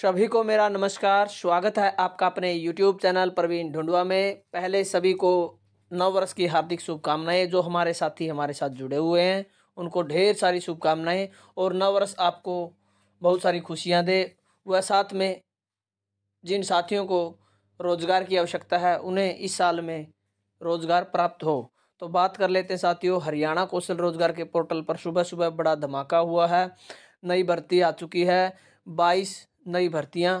सभी को मेरा नमस्कार स्वागत है आपका अपने YouTube चैनल प्रवीण ढुंडवा में पहले सभी को नव वर्ष की हार्दिक शुभकामनाएं जो हमारे साथी हमारे साथ जुड़े हुए हैं उनको ढेर सारी शुभकामनाएं और नव वर्ष आपको बहुत सारी खुशियां दे वह साथ में जिन साथियों को रोज़गार की आवश्यकता है उन्हें इस साल में रोज़गार प्राप्त हो तो बात कर लेते हैं साथियों हरियाणा कौशल रोज़गार के पोर्टल पर सुबह सुबह बड़ा धमाका हुआ है नई भर्ती आ चुकी है बाईस नई भर्तियाँ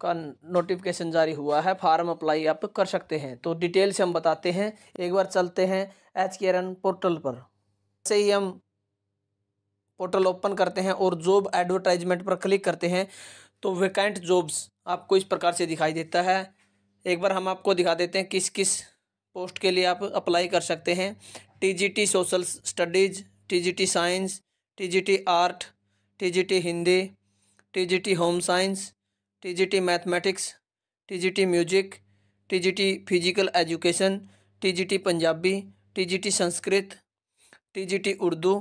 का नोटिफिकेशन जारी हुआ है फार्म अप्लाई आप कर सकते हैं तो डिटेल से हम बताते हैं एक बार चलते हैं एच के एन पोर्टल पर ऐसे ही हम पोर्टल ओपन करते हैं और जॉब एडवर्टाइजमेंट पर क्लिक करते हैं तो वैकेंट जॉब्स आपको इस प्रकार से दिखाई देता है एक बार हम आपको दिखा देते हैं किस किस पोस्ट के लिए आप अप्लाई कर सकते हैं TGT social studies TGT science TGT art TGT Hindi TGT home science TGT mathematics TGT music TGT physical education TGT Punjabi TGT Sanskrit TGT Urdu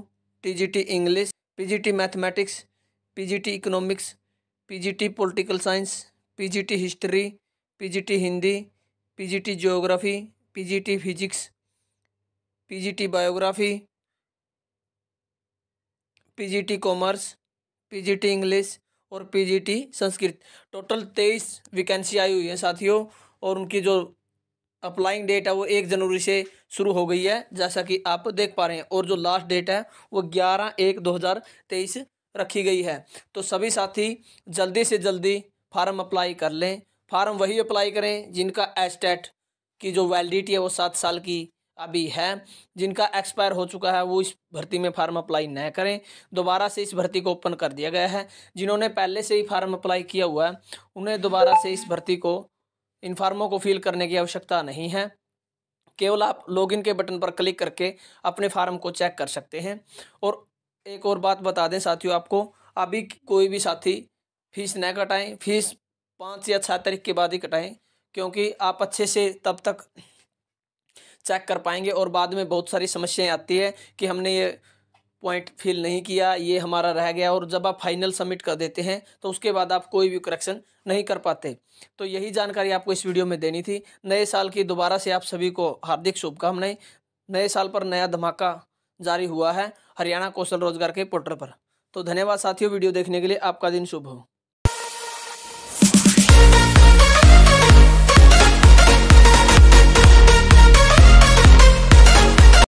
TGT English PGT mathematics PGT economics PGT political science PGT history PGT Hindi PGT geography PGT physics PGT biography PGT commerce PGT English और PGT Sanskrit total तेईस vacancy आई हुई है साथियों और उनकी जो applying date है वो एक जनवरी से शुरू हो गई है जैसा कि आप देख पा रहे हैं और जो लास्ट डेट है वो ग्यारह एक दो हज़ार तेईस रखी गई है तो सभी साथी जल्दी से जल्दी फार्म अप्लाई कर लें फार्म वही अप्लाई करें जिनका एस्टेट की जो वैलिडिटी है वो सात साल की अभी है जिनका एक्सपायर हो चुका है वो इस भर्ती में फार्म अप्लाई न करें दोबारा से इस भर्ती को ओपन कर दिया गया है जिन्होंने पहले से ही फार्म अप्लाई किया हुआ है उन्हें दोबारा से इस भर्ती को इन फार्मों को फिल करने की आवश्यकता नहीं है केवल आप लॉगिन के बटन पर क्लिक करके अपने फार्म को चेक कर सकते हैं और एक और बात बता दें साथियों आपको अभी कोई भी साथी फीस न कटाएं फीस पाँच या छः तारीख के बाद ही कटाएं क्योंकि आप अच्छे से तब तक चेक कर पाएंगे और बाद में बहुत सारी समस्याएं आती है कि हमने ये पॉइंट फिल नहीं किया ये हमारा रह गया और जब आप फाइनल सबमिट कर देते हैं तो उसके बाद आप कोई भी करेक्शन नहीं कर पाते तो यही जानकारी आपको इस वीडियो में देनी थी नए साल की दोबारा से आप सभी को हार्दिक शुभकामनाएं नए साल पर नया धमाका जारी हुआ है हरियाणा कौशल रोजगार के पोर्टल पर तो धन्यवाद साथियों वीडियो देखने के लिए आपका दिन शुभ हो